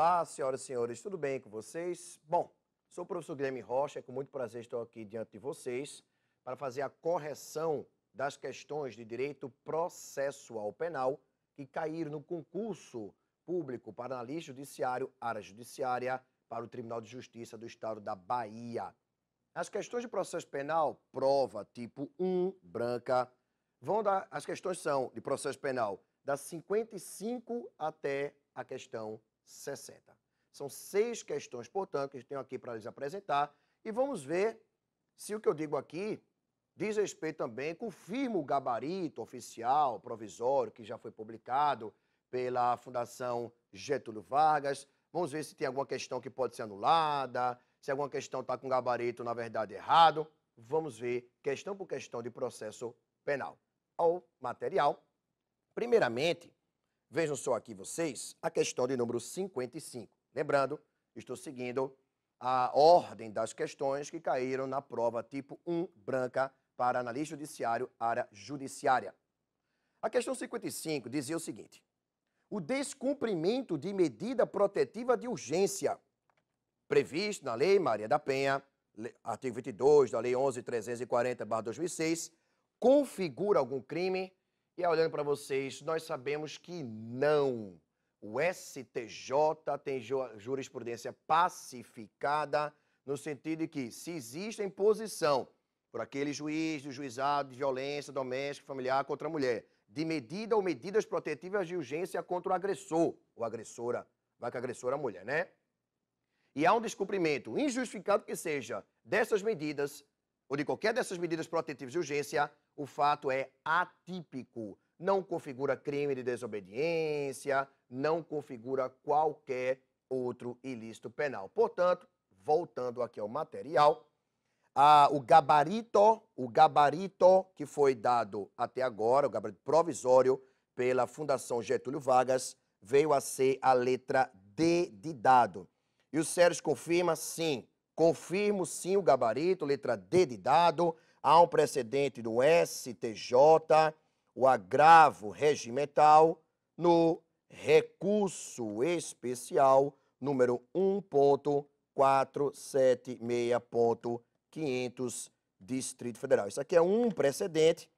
Olá, senhoras e senhores, tudo bem com vocês? Bom, sou o professor Guilherme Rocha, é com muito prazer estou aqui diante de vocês para fazer a correção das questões de direito processual penal que caíram no concurso público para analista judiciário, área judiciária, para o Tribunal de Justiça do Estado da Bahia. As questões de processo penal, prova tipo 1, branca, vão dar. As questões são de processo penal da 55 até a questão 60. São seis questões, portanto, que eu tenho aqui para lhes apresentar. E vamos ver se o que eu digo aqui diz respeito também, confirma o gabarito oficial, provisório, que já foi publicado pela Fundação Getúlio Vargas. Vamos ver se tem alguma questão que pode ser anulada, se alguma questão está com gabarito, na verdade, errado. Vamos ver questão por questão de processo penal. Ao material, primeiramente, Vejam só aqui vocês a questão de número 55. Lembrando, estou seguindo a ordem das questões que caíram na prova tipo 1 branca para analista judiciário, área judiciária. A questão 55 dizia o seguinte: o descumprimento de medida protetiva de urgência previsto na Lei Maria da Penha, artigo 22 da Lei 11.340/2006, configura algum crime? E olhando para vocês, nós sabemos que não. O STJ tem jurisprudência pacificada no sentido de que se existe imposição por aquele juiz do juizado de violência doméstica familiar contra a mulher, de medida ou medidas protetivas de urgência contra o agressor ou agressora, vai que agressora a é mulher, né? E há um descumprimento injustificado que seja dessas medidas ou de qualquer dessas medidas protetivas de urgência, o fato é atípico, não configura crime de desobediência, não configura qualquer outro ilícito penal. Portanto, voltando aqui ao material, o gabarito, o gabarito que foi dado até agora, o gabarito provisório pela Fundação Getúlio Vargas, veio a ser a letra D de dado. E o Sérgio confirma sim, confirmo sim o gabarito, letra D de dado. Há um precedente do STJ, o agravo regimental, no recurso especial número 1.476.500, Distrito Federal. Isso aqui é um precedente,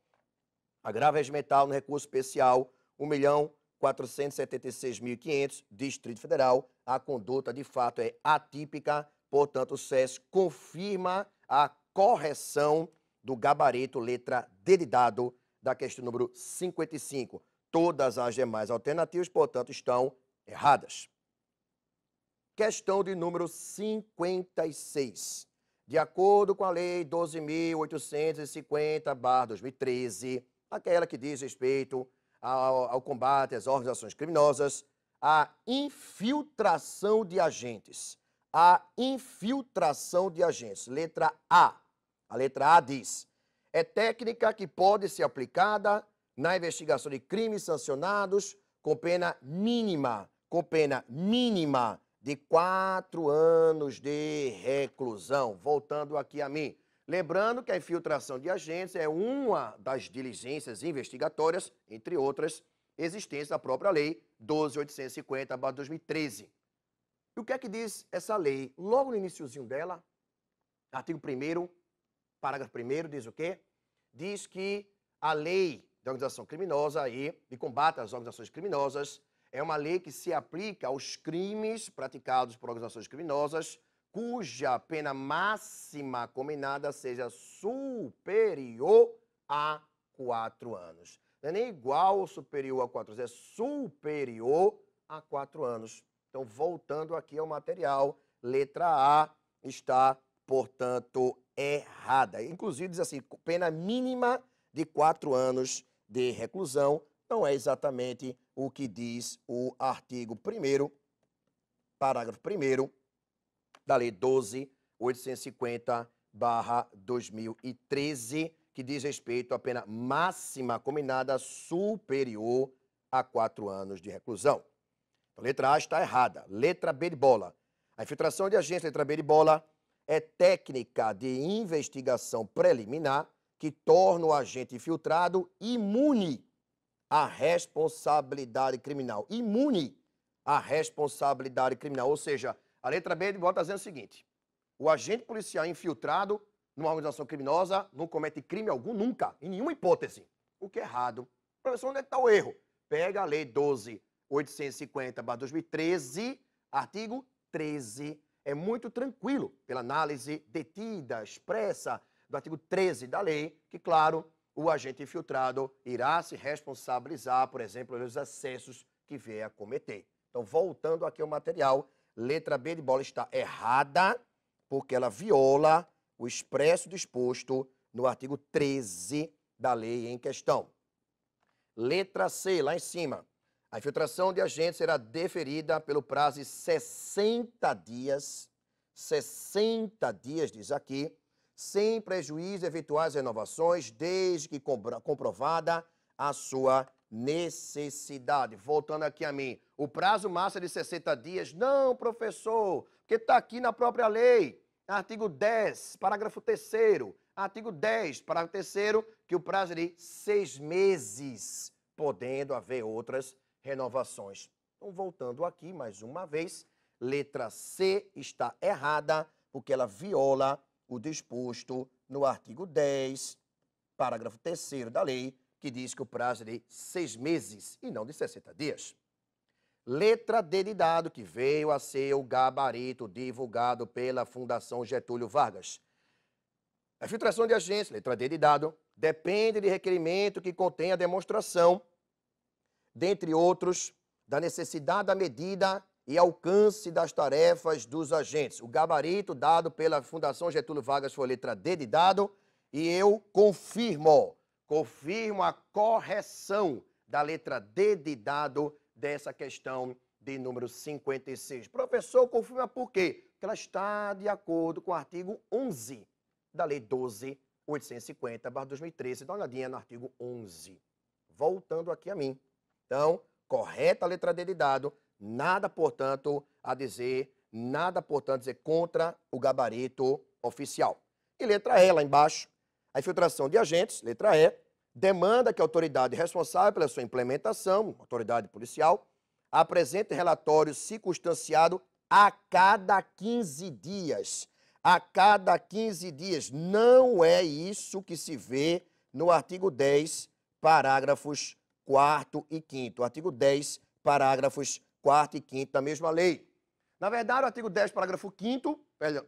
agravo regimental no recurso especial 1.476.500, Distrito Federal. A conduta, de fato, é atípica, portanto, o SES confirma a correção do gabarito, letra D de dado, da questão número 55. Todas as demais alternativas, portanto, estão erradas. Questão de número 56. De acordo com a Lei 12.850-2013, aquela que diz respeito ao, ao combate às organizações criminosas, a infiltração de agentes. A infiltração de agentes. Letra A. A letra A diz: é técnica que pode ser aplicada na investigação de crimes sancionados com pena mínima, com pena mínima de quatro anos de reclusão. Voltando aqui a mim. Lembrando que a infiltração de agentes é uma das diligências investigatórias, entre outras, existentes na própria Lei 12.850-2013. E o que é que diz essa lei? Logo no iníciozinho dela, artigo 1 parágrafo 1 diz o quê? Diz que a lei de organização criminosa e de combate às organizações criminosas é uma lei que se aplica aos crimes praticados por organizações criminosas cuja pena máxima combinada seja superior a quatro anos. Não é nem igual ou superior a quatro anos, é superior a quatro anos. Então, voltando aqui ao material, letra A está, portanto, errada. Inclusive, diz assim: pena mínima de quatro anos de reclusão. Não é exatamente o que diz o artigo 1, parágrafo 1 da Lei 12.850-2013, que diz respeito à pena máxima combinada superior a quatro anos de reclusão. Então, letra A está errada. Letra B de bola. A infiltração de agentes, letra B de bola, é técnica de investigação preliminar que torna o agente infiltrado imune à responsabilidade criminal. Imune à responsabilidade criminal. Ou seja, a letra B bota tá dizendo o seguinte: o agente policial infiltrado numa organização criminosa não comete crime algum nunca, em nenhuma hipótese. O que é errado. Professor, onde é que está o erro? Pega a Lei 12.850, 2013, artigo 13 é muito tranquilo pela análise detida, expressa do artigo 13 da lei, que, claro, o agente infiltrado irá se responsabilizar, por exemplo, pelos acessos que vier a cometer. Então, voltando aqui ao material, letra B de bola está errada, porque ela viola o expresso disposto no artigo 13 da lei em questão. Letra C, lá em cima. A infiltração de agentes será deferida pelo prazo de 60 dias, 60 dias, diz aqui, sem prejuízo de eventuais renovações, desde que comprovada a sua necessidade. Voltando aqui a mim, o prazo máximo é de 60 dias. Não, professor, porque está aqui na própria lei, artigo 10, parágrafo 3 artigo 10, parágrafo 3 que o prazo é de seis meses, podendo haver outras renovações. Então, voltando aqui mais uma vez, letra C está errada porque ela viola o disposto no artigo 10, parágrafo 3 da lei, que diz que o prazo é de seis meses e não de 60 dias. Letra D de dado, que veio a ser o gabarito divulgado pela Fundação Getúlio Vargas. A filtração de agência, letra D de dado, depende de requerimento que contém a demonstração dentre outros, da necessidade da medida e alcance das tarefas dos agentes. O gabarito dado pela Fundação Getúlio Vargas foi letra D de dado e eu confirmo, confirmo a correção da letra D de dado dessa questão de número 56. Professor, confirma por quê? Porque ela está de acordo com o artigo 11 da Lei 12.850, 2013. Dá uma olhadinha no artigo 11. Voltando aqui a mim. Então, correta a letra D de dado, nada, portanto, a dizer, nada, portanto, a dizer contra o gabarito oficial. E letra E lá embaixo, a infiltração de agentes, letra E, demanda que a autoridade responsável pela sua implementação, autoridade policial, apresente relatório circunstanciado a cada 15 dias. A cada 15 dias. Não é isso que se vê no artigo 10, parágrafos 4 e 5. Artigo 10, parágrafos 4 e 5 da mesma lei. Na verdade, o artigo 10, parágrafo 5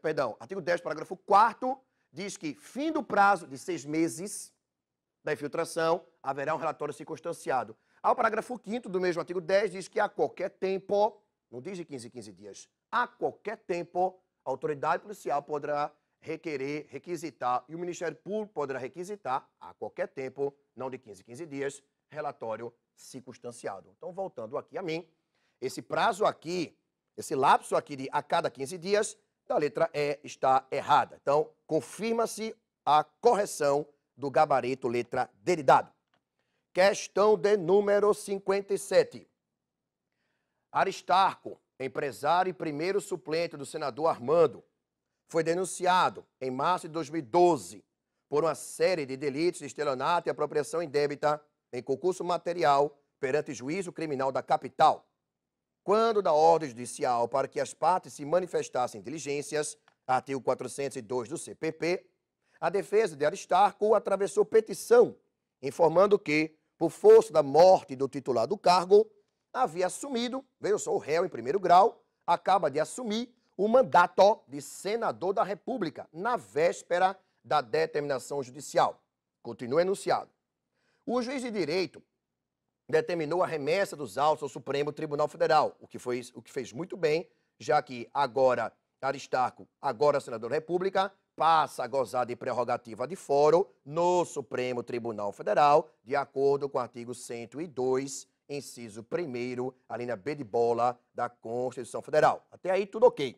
perdão, artigo 10, parágrafo 4 diz que, fim do prazo de seis meses da infiltração, haverá um relatório circunstanciado. Ao parágrafo 5 do mesmo artigo 10 diz que a qualquer tempo, não diz de 15 em 15 dias, a qualquer tempo, a autoridade policial poderá requerer, requisitar, e o Ministério Público poderá requisitar, a qualquer tempo, não de 15 em 15 dias, relatório circunstanciado. Então, voltando aqui a mim, esse prazo aqui, esse lapso aqui de a cada 15 dias, da letra E está errada. Então, confirma-se a correção do gabarito letra D de dado. Questão de número 57. Aristarco, empresário e primeiro suplente do senador Armando, foi denunciado em março de 2012 por uma série de delitos de estelionato e apropriação indébita em concurso material perante juízo criminal da capital, quando da ordem judicial para que as partes se manifestassem diligências, artigo 402 do CPP, a defesa de Aristarco atravessou petição informando que, por força da morte do titular do cargo, havia assumido, veio só o réu em primeiro grau, acaba de assumir o mandato de senador da República na véspera da determinação judicial. Continua enunciado. O juiz de direito determinou a remessa dos autos ao Supremo Tribunal Federal, o que, foi, o que fez muito bem, já que agora Aristarco, agora senador da República, passa a gozar de prerrogativa de fórum no Supremo Tribunal Federal, de acordo com o artigo 102, inciso 1, a linha B de bola da Constituição Federal. Até aí tudo ok.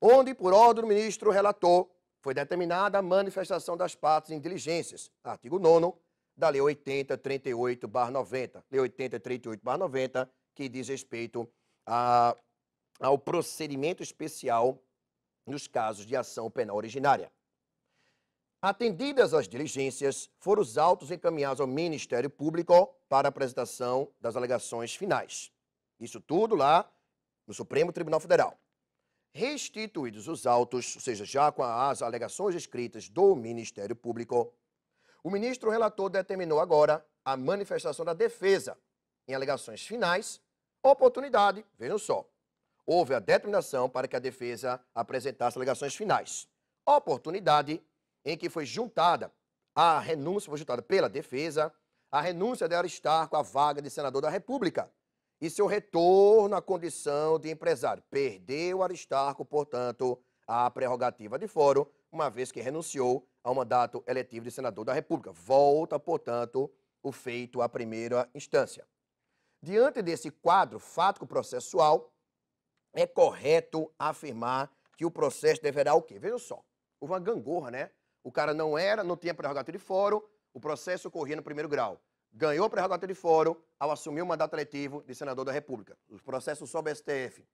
Onde, por ordem do ministro relator, foi determinada a manifestação das partes em diligências, artigo 9 da Lei 8038 90, Lei 8038 90, que diz respeito a, ao procedimento especial nos casos de ação penal originária. Atendidas as diligências, foram os autos encaminhados ao Ministério Público para apresentação das alegações finais. Isso tudo lá no Supremo Tribunal Federal. Restituídos os autos, ou seja, já com as alegações escritas do Ministério Público, o ministro relator determinou agora a manifestação da defesa em alegações finais, oportunidade, vejam só. Houve a determinação para que a defesa apresentasse alegações finais. Oportunidade em que foi juntada a renúncia foi juntada pela defesa, a renúncia de Aristarco à vaga de senador da República e seu retorno à condição de empresário. Perdeu Aristarco, portanto, a prerrogativa de fórum, uma vez que renunciou ao mandato eletivo de senador da República. Volta, portanto, o feito à primeira instância. Diante desse quadro fático processual, é correto afirmar que o processo deverá o quê? Veja só, houve uma gangorra, né? O cara não era, não tinha prerrogativa de fórum, o processo ocorria no primeiro grau. Ganhou a prerrogativa de fórum ao assumir o mandato eletivo de senador da República. O processo sobe STF.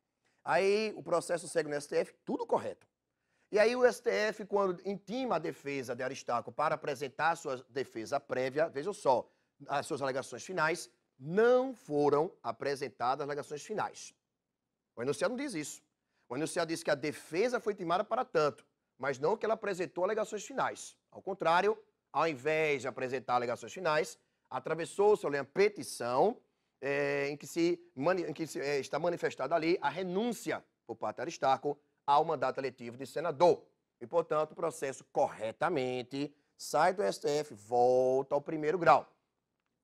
Aí o processo segue no STF, tudo correto. E aí o STF, quando intima a defesa de Aristarco para apresentar sua defesa prévia, vejam só, as suas alegações finais, não foram apresentadas alegações finais. O enunciado não diz isso. O enunciado diz que a defesa foi intimada para tanto, mas não que ela apresentou alegações finais. Ao contrário, ao invés de apresentar alegações finais, atravessou-se uma petição é, em que, se, em que se é, está manifestada ali a renúncia por parte de Aristarco ao mandato eletivo de senador. E, portanto, o processo corretamente sai do STF, volta ao primeiro grau.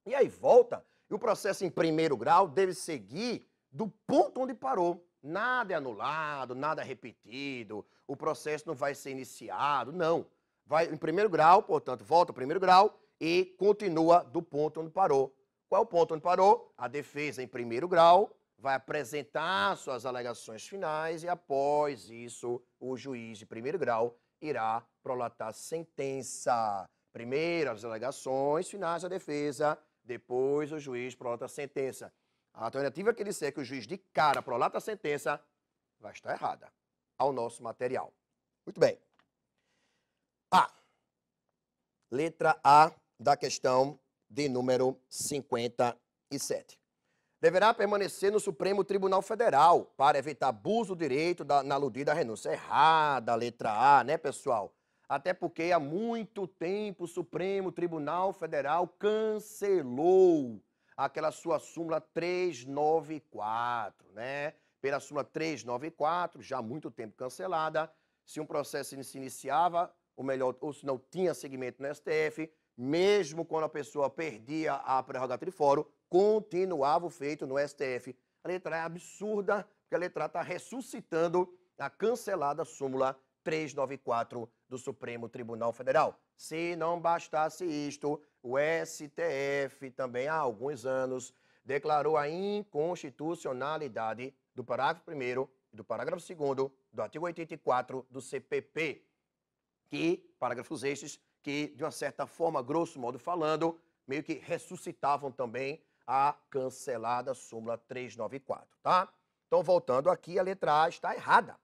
E aí volta, e o processo em primeiro grau deve seguir do ponto onde parou. Nada é anulado, nada é repetido, o processo não vai ser iniciado, não. Vai em primeiro grau, portanto, volta ao primeiro grau e continua do ponto onde parou. Qual é o ponto onde parou? A defesa em primeiro grau vai apresentar suas alegações finais e, após isso, o juiz de primeiro grau irá prolatar sentença. Primeiro as alegações finais da defesa, depois o juiz prolata a sentença. A alternativa é que ele disser que o juiz de cara prolata a sentença vai estar errada ao nosso material. Muito bem. A. Letra A da questão de número 57 deverá permanecer no Supremo Tribunal Federal para evitar abuso do direito da, na aludida renúncia errada, letra A, né, pessoal? Até porque há muito tempo o Supremo Tribunal Federal cancelou aquela sua súmula 394, né? Pela súmula 394, já há muito tempo cancelada, se um processo se iniciava, ou melhor, ou se não tinha segmento no STF, mesmo quando a pessoa perdia a prerrogativa de fórum, continuava o feito no STF. A letra é absurda, porque a letra está ressuscitando a cancelada súmula 394 do Supremo Tribunal Federal. Se não bastasse isto, o STF também há alguns anos declarou a inconstitucionalidade do parágrafo 1 e do parágrafo 2 do artigo 84 do CPP, que, parágrafos estes, que, de uma certa forma, grosso modo falando, meio que ressuscitavam também a cancelada súmula 394, tá? Então, voltando aqui, a letra A está errada.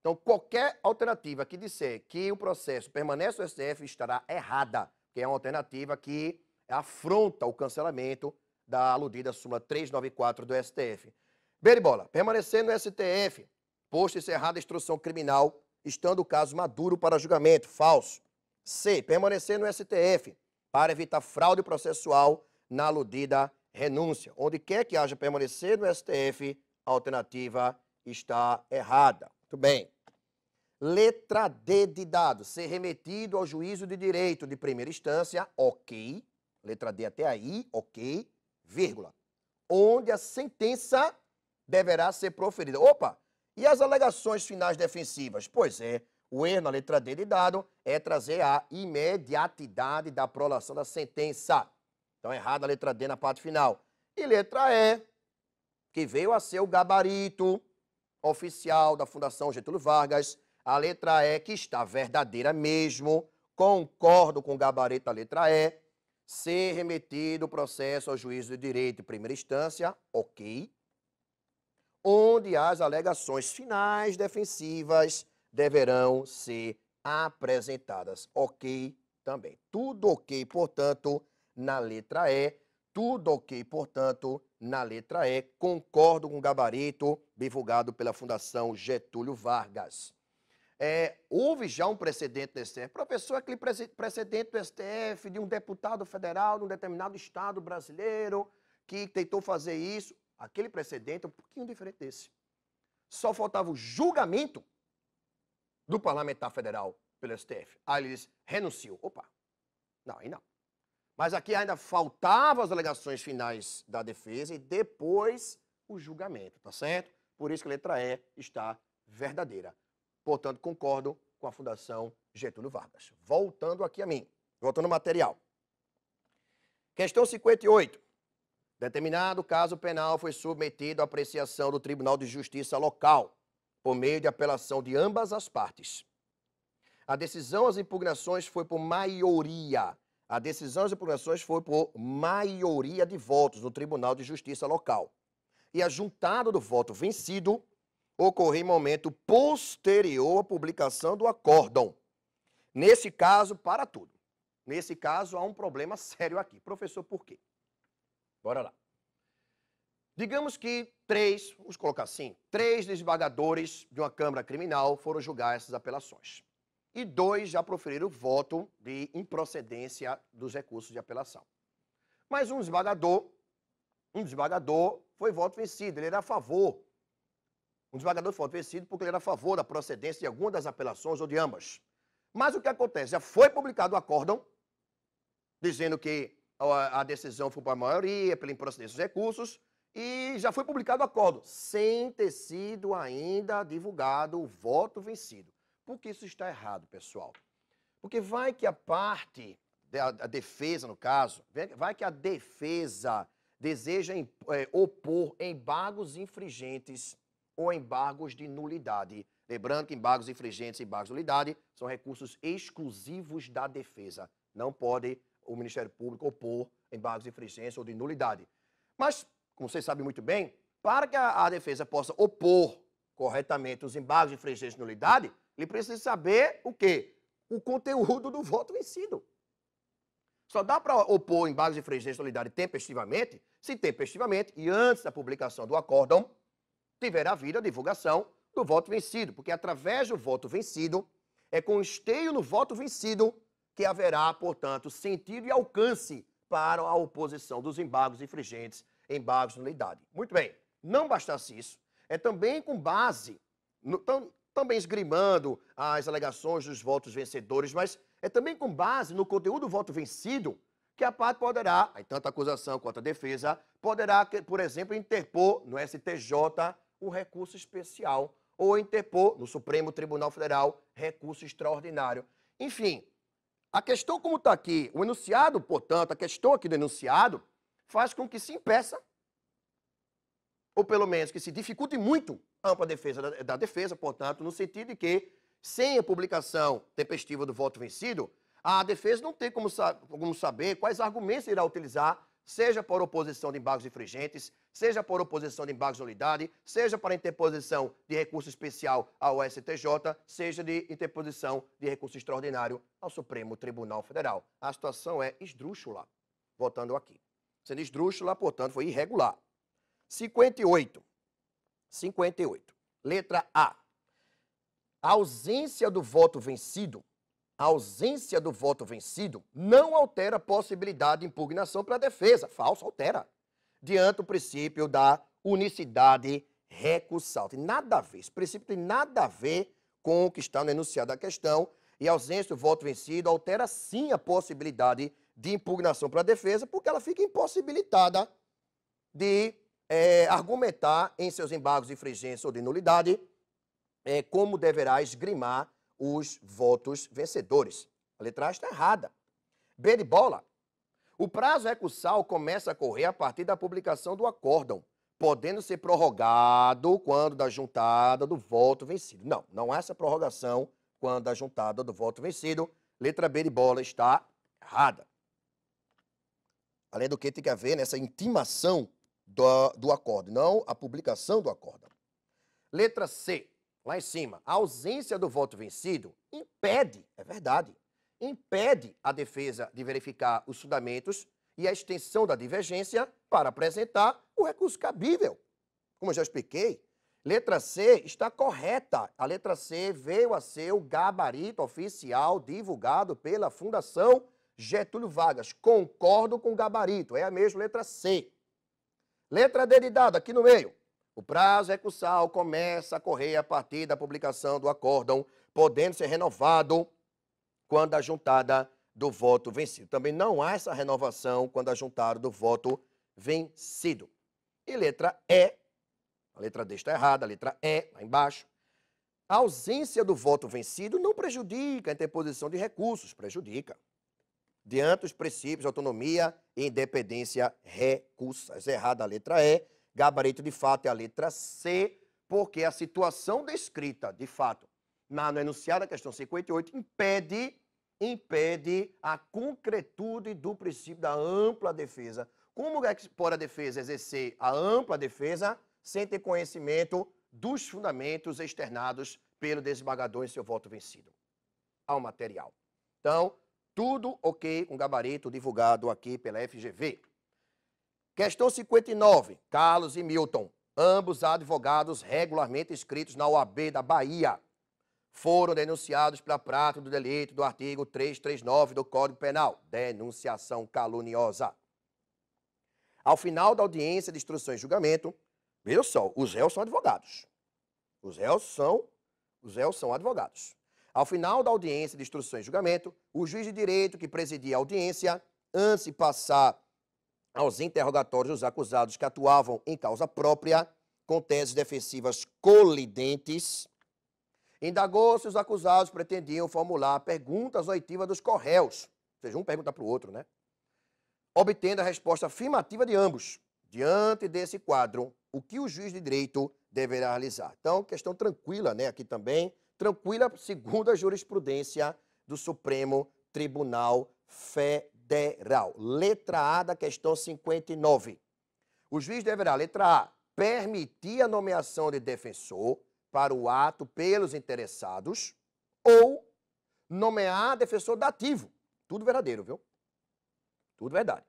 Então, qualquer alternativa que disser que o processo permanece no STF estará errada, que é uma alternativa que afronta o cancelamento da aludida súmula 394 do STF. Beribola, permanecer no STF, posto encerrada a instrução criminal, estando o caso maduro para julgamento, falso. C, permanecer no STF para evitar fraude processual na aludida renúncia. Onde quer que haja permanecer no STF, a alternativa está errada. Muito bem. Letra D de dado, ser remetido ao juízo de direito de primeira instância, ok. Letra D até aí, ok, vírgula. Onde a sentença deverá ser proferida. Opa! E as alegações finais defensivas? Pois é, o erro na letra D de dado é trazer a imediatidade da prolação da sentença. Então, errada a letra D na parte final. E letra E, que veio a ser o gabarito oficial da Fundação Getúlio Vargas. A letra E, que está verdadeira mesmo, concordo com o gabarito da letra E. Ser remetido o processo ao juízo de direito de primeira instância, ok. Onde as alegações finais defensivas deverão ser apresentadas, ok também. Tudo ok, portanto, na letra E. Tudo ok, portanto, na letra E. Concordo com o gabarito divulgado pela Fundação Getúlio Vargas. É, houve já um precedente do STF. Professor, aquele precedente do STF de um deputado federal de um determinado estado brasileiro que tentou fazer isso. Aquele precedente é um pouquinho diferente desse. Só faltava o julgamento do parlamentar federal pelo STF. Aí ele disse, Opa, não, aí não. Mas aqui ainda faltavam as alegações finais da defesa e depois o julgamento, tá certo? Por isso que a letra E está verdadeira. Portanto, concordo com a Fundação Getúlio Vargas. Voltando aqui a mim, voltando ao material. Questão 58. Determinado caso penal foi submetido à apreciação do Tribunal de Justiça local, por meio de apelação de ambas as partes. A decisão às impugnações foi por maioria a decisão das impugnações foi por maioria de votos no Tribunal de Justiça local. E a juntada do voto vencido ocorreu em momento posterior à publicação do acórdão. Nesse caso, para tudo. Nesse caso, há um problema sério aqui. Professor, por quê? Bora lá. Digamos que três, vamos colocar assim, três desembargadores de uma Câmara Criminal foram julgar essas apelações e dois já proferiram voto de improcedência dos recursos de apelação. Mas um desembargador, um desembargador foi voto vencido, ele era a favor. Um desembargador foi voto vencido porque ele era a favor da procedência de alguma das apelações ou de ambas. Mas o que acontece? Já foi publicado o acórdão dizendo que a decisão foi para a maioria, pela improcedência dos recursos, e já foi publicado o acordo, sem ter sido ainda divulgado o voto vencido. Por que isso está errado, pessoal? Porque vai que a parte, a defesa no caso, vai que a defesa deseja é, opor embargos infringentes ou embargos de nulidade. Lembrando que embargos infringentes e embargos de nulidade são recursos exclusivos da defesa. Não pode o Ministério Público opor embargos infringentes ou de nulidade. Mas, como vocês sabem muito bem, para que a, defesa possa opor corretamente os embargos infringentes e nulidade, ele precisa saber o quê? O conteúdo do voto vencido. Só dá para opor em base de freguesia de solidariedade tempestivamente, se tempestivamente e antes da publicação do acórdão tiver havido a divulgação do voto vencido, porque através do voto vencido é com esteio no voto vencido que haverá, portanto, sentido e alcance para a oposição dos embargos infringentes, embargos de nulidade. Muito bem, não bastasse isso, é também com base, no, também esgrimando as alegações dos votos vencedores, mas é também com base no conteúdo do voto vencido que a parte poderá, tanto a acusação quanto a defesa, poderá, por exemplo, interpor no STJ o recurso especial ou interpor no Supremo Tribunal Federal recurso extraordinário. Enfim, a questão como está aqui, o enunciado, portanto, a questão aqui do enunciado, faz com que se impeça, ou pelo menos que se dificulte muito ampla defesa da, da defesa, portanto, no sentido de que, sem a publicação tempestiva do voto vencido, a defesa não tem como, sa como saber quais argumentos irá utilizar, seja por oposição de embargos infringentes, seja por oposição de embargos de unidade, seja para interposição de recurso especial ao STJ, seja de interposição de recurso extraordinário ao Supremo Tribunal Federal. A situação é esdrúxula, votando aqui. Sendo esdrúxula, portanto, foi irregular. 58. 58. Letra A. A ausência do voto vencido, a ausência do voto vencido não altera a possibilidade de impugnação para defesa. Falso, altera. Diante o princípio da unicidade recursal. Tem nada a ver. Esse princípio tem nada a ver com o que está no enunciado da questão. E a ausência do voto vencido altera sim a possibilidade de impugnação para a defesa, porque ela fica impossibilitada de é, argumentar em seus embargos de frigência ou de nulidade é, como deverá esgrimar os votos vencedores. A letra A está errada. B de bola. O prazo recursal começa a correr a partir da publicação do acórdão, podendo ser prorrogado quando da juntada do voto vencido. Não, não há essa prorrogação quando da juntada do voto vencido. Letra B de bola está errada. Além do que tem que haver nessa intimação do, do acórdão, não a publicação do acórdão. Letra C, lá em cima, a ausência do voto vencido impede, é verdade, impede a defesa de verificar os fundamentos e a extensão da divergência para apresentar o recurso cabível. Como eu já expliquei, letra C está correta. A letra C veio a ser o gabarito oficial divulgado pela Fundação Getúlio Vargas. Concordo com o gabarito, é a mesma letra C. Letra D de dado, aqui no meio. O prazo recursal é começa a correr a partir da publicação do acórdão, podendo ser renovado quando a juntada do voto vencido. Também não há essa renovação quando a juntada do voto vencido. E letra E, a letra D está errada, a letra E lá embaixo. A ausência do voto vencido não prejudica a interposição de recursos, prejudica diante dos princípios de autonomia e independência recursos. É errada a letra E, gabarito de fato é a letra C, porque a situação descrita, de fato, na, no questão 58, impede, impede a concretude do princípio da ampla defesa. Como é que pode a defesa exercer a ampla defesa sem ter conhecimento dos fundamentos externados pelo desembargador em seu voto vencido ao material? Então, tudo ok com gabarito divulgado aqui pela FGV. Questão 59. Carlos e Milton, ambos advogados regularmente inscritos na OAB da Bahia, foram denunciados pela prática do delito do artigo 339 do Código Penal, denunciação caluniosa. Ao final da audiência de instrução e julgamento, veja só, os réus são advogados. Os réus são, os réus são advogados. Ao final da audiência de instrução e julgamento, o juiz de direito que presidia a audiência, antes de passar aos interrogatórios dos acusados que atuavam em causa própria, com teses defensivas colidentes, indagou se os acusados pretendiam formular perguntas oitivas dos corréus, ou seja, um pergunta para o outro, né? Obtendo a resposta afirmativa de ambos. Diante desse quadro, o que o juiz de direito deverá realizar? Então, questão tranquila, né? Aqui também, tranquila segundo a jurisprudência do Supremo Tribunal Federal. Letra A da questão 59. O juiz deverá, letra A, permitir a nomeação de defensor para o ato pelos interessados ou nomear defensor dativo. Tudo verdadeiro, viu? Tudo verdade.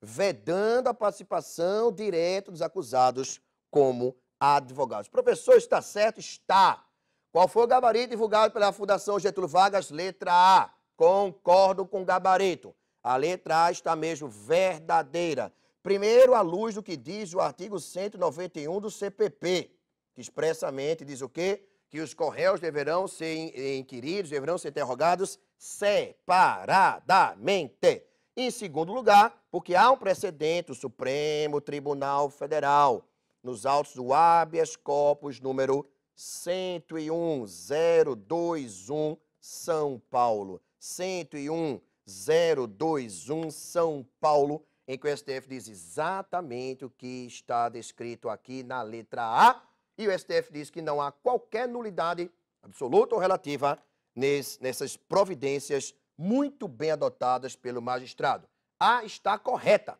Vedando a participação direta dos acusados como advogados. Professor, está certo? Está. Qual foi o gabarito divulgado pela Fundação Getúlio Vargas? Letra A. Concordo com o gabarito. A letra A está mesmo verdadeira. Primeiro, à luz do que diz o artigo 191 do CPP, que expressamente diz o quê? Que os correios deverão ser eh, inquiridos, deverão ser interrogados separadamente. Em segundo lugar, porque há um precedente, o Supremo Tribunal Federal, nos autos do habeas corpus número 101021 São Paulo. 101021 São Paulo, em que o STF diz exatamente o que está descrito aqui na letra A, e o STF diz que não há qualquer nulidade absoluta ou relativa nessas providências muito bem adotadas pelo magistrado. A está correta.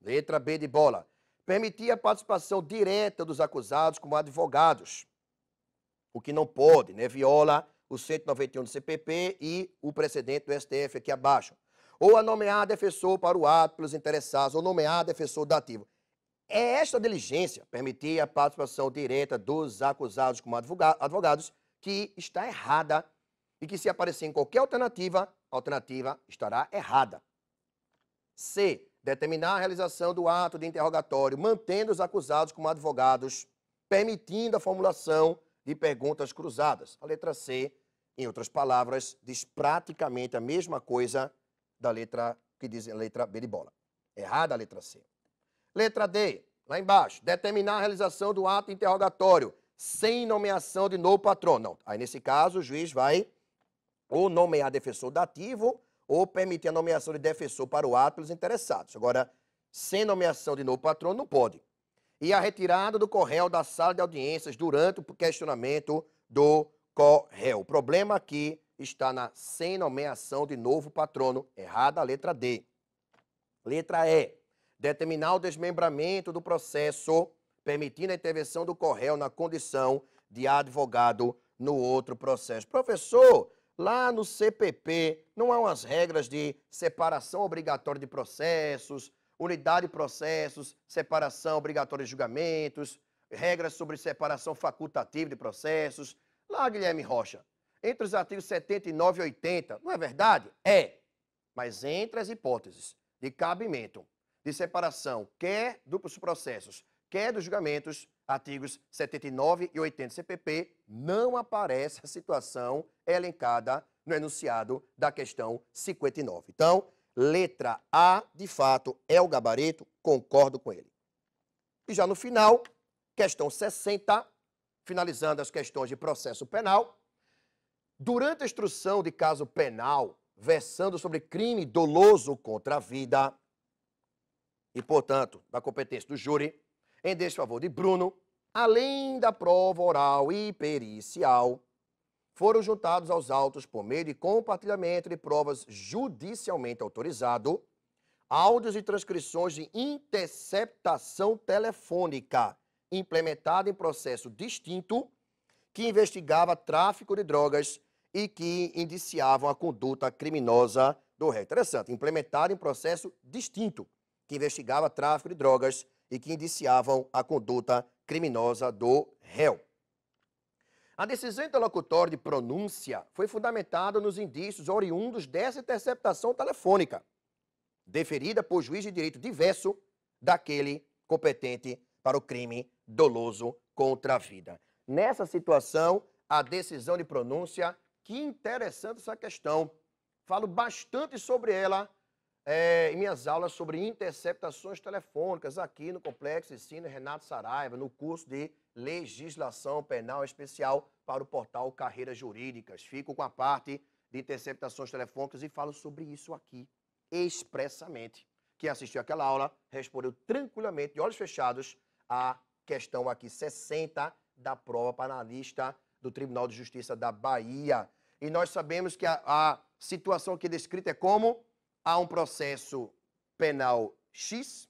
Letra B de bola. Permitir a participação direta dos acusados como advogados o que não pode, né? Viola o 191 do CPP e o precedente do STF aqui abaixo. Ou a nomear defensor para o ato pelos interessados, ou nomear defensor do ativo. É esta diligência permitir a participação direta dos acusados como advogados que está errada e que se aparecer em qualquer alternativa, a alternativa estará errada. C. Determinar a realização do ato de interrogatório, mantendo os acusados como advogados, permitindo a formulação de perguntas cruzadas. A letra C, em outras palavras, diz praticamente a mesma coisa da letra que diz a letra B de bola. Errada a letra C. Letra D, lá embaixo, determinar a realização do ato interrogatório sem nomeação de novo patrão. Não. Aí, nesse caso, o juiz vai ou nomear defensor dativo ou permitir a nomeação de defensor para o ato pelos interessados. Agora, sem nomeação de novo patrão, não pode e a retirada do Correio da sala de audiências durante o questionamento do Correio. O problema aqui está na sem nomeação de novo patrono. Errada a letra D. Letra E. Determinar o desmembramento do processo, permitindo a intervenção do Correio na condição de advogado no outro processo. Professor, lá no CPP não há umas regras de separação obrigatória de processos, unidade de processos, separação obrigatória de julgamentos, regras sobre separação facultativa de processos. Lá, Guilherme Rocha, entre os artigos 79 e 80, não é verdade? É. Mas entre as hipóteses de cabimento de separação, quer dos processos, quer dos julgamentos, artigos 79 e 80 CPP, não aparece a situação elencada no enunciado da questão 59. Então, Letra A, de fato, é o gabarito, concordo com ele. E já no final, questão 60, finalizando as questões de processo penal. Durante a instrução de caso penal, versando sobre crime doloso contra a vida, e, portanto, da competência do júri, em desfavor de Bruno, além da prova oral e pericial, foram juntados aos autos por meio de compartilhamento de provas judicialmente autorizado, áudios e transcrições de interceptação telefônica implementada em processo distinto que investigava tráfico de drogas e que indiciavam a conduta criminosa do réu. Interessante, implementada em processo distinto que investigava tráfico de drogas e que indiciavam a conduta criminosa do réu. A decisão interlocutória de pronúncia foi fundamentada nos indícios oriundos dessa interceptação telefônica, deferida por juiz de direito diverso daquele competente para o crime doloso contra a vida. Nessa situação, a decisão de pronúncia, que interessante essa questão. Falo bastante sobre ela é, em minhas aulas sobre interceptações telefônicas aqui no Complexo Ensino Renato Saraiva, no curso de legislação penal especial para o portal Carreiras Jurídicas. Fico com a parte de interceptações telefônicas e falo sobre isso aqui expressamente. Quem assistiu aquela aula respondeu tranquilamente, de olhos fechados, a questão aqui 60 da prova para analista do Tribunal de Justiça da Bahia. E nós sabemos que a, a situação aqui descrita é como há um processo penal X,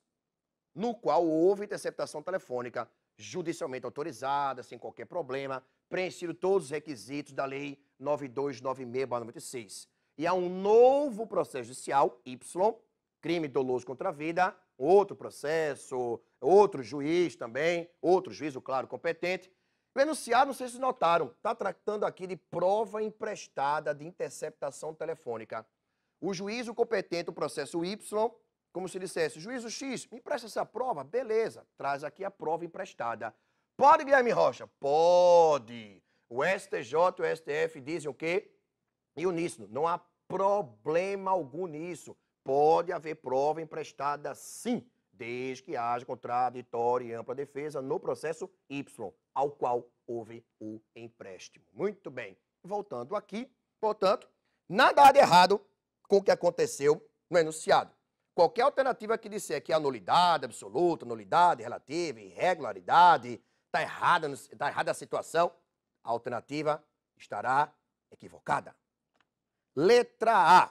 no qual houve interceptação telefônica judicialmente autorizada, sem qualquer problema, preenchido todos os requisitos da Lei 9296-96. E há um novo processo judicial, Y, crime doloso contra a vida, outro processo, outro juiz também, outro juízo, claro, competente. O enunciado, não sei se notaram, está tratando aqui de prova emprestada de interceptação telefônica. O juízo competente, o processo Y, como se dissesse, juízo X, me empresta essa prova? Beleza, traz aqui a prova emprestada. Pode, Guilherme Rocha? Pode. O STJ e o STF dizem o quê? E o Nisso não há problema algum nisso. Pode haver prova emprestada sim, desde que haja contraditória e ampla defesa no processo Y, ao qual houve o empréstimo. Muito bem. Voltando aqui, portanto, nada de errado com o que aconteceu no enunciado. Qualquer alternativa que disser que a é nulidade absoluta, nulidade relativa, irregularidade, está errada, tá errada a situação, a alternativa estará equivocada. Letra A.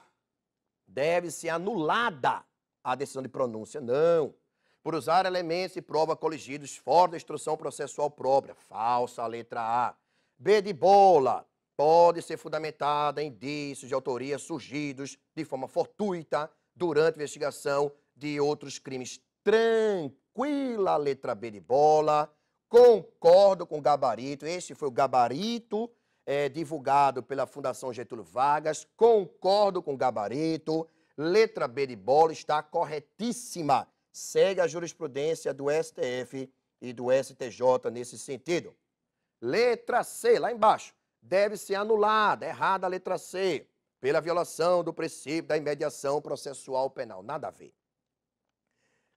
Deve ser anulada a decisão de pronúncia. Não. Por usar elementos e prova coligidos fora da instrução processual própria. Falsa a letra A. B de bola. Pode ser fundamentada em indícios de autoria surgidos de forma fortuita durante a investigação de outros crimes. Tranquila letra B de bola, concordo com o gabarito, esse foi o gabarito é, divulgado pela Fundação Getúlio Vargas, concordo com o gabarito, letra B de bola está corretíssima, segue a jurisprudência do STF e do STJ nesse sentido. Letra C, lá embaixo, deve ser anulada, errada a letra C pela violação do princípio da imediação processual penal. Nada a ver.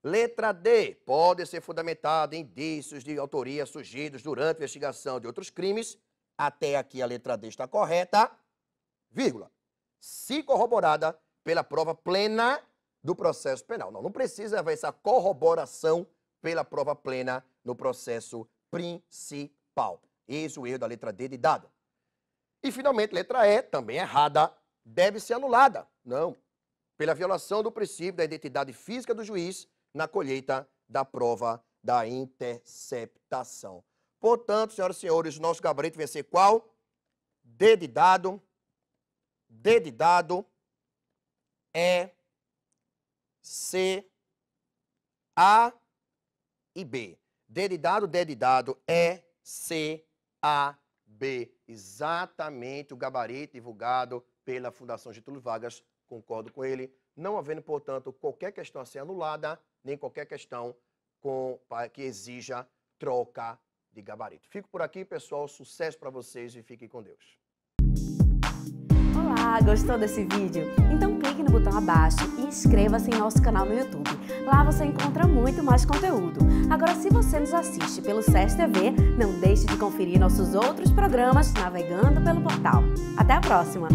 Letra D. Pode ser fundamentada em indícios de autoria surgidos durante a investigação de outros crimes. Até aqui a letra D está correta, vírgula. Se corroborada pela prova plena do processo penal. Não, não precisa haver essa corroboração pela prova plena no processo principal. Eis é o erro da letra D de dado. E, finalmente, letra E, também errada, deve ser anulada. Não. Pela violação do princípio da identidade física do juiz na colheita da prova da interceptação. Portanto, senhoras e senhores, o nosso gabarito vai ser qual? D de dado, D de dado, E, é C, A e B. D de dado, D de dado, E, é C, A, B. Exatamente o gabarito divulgado pela Fundação Getúlio Vargas. Concordo com ele. Não havendo, portanto, qualquer questão a ser anulada, nem qualquer questão com, que exija troca de gabarito. Fico por aqui, pessoal. Sucesso para vocês e fiquem com Deus. Olá, gostou desse vídeo? Então clique no botão abaixo e inscreva-se em nosso canal no YouTube. Lá você encontra muito mais conteúdo. Agora, se você nos assiste pelo SES TV, não deixe de conferir nossos outros programas navegando pelo portal. Até a próxima!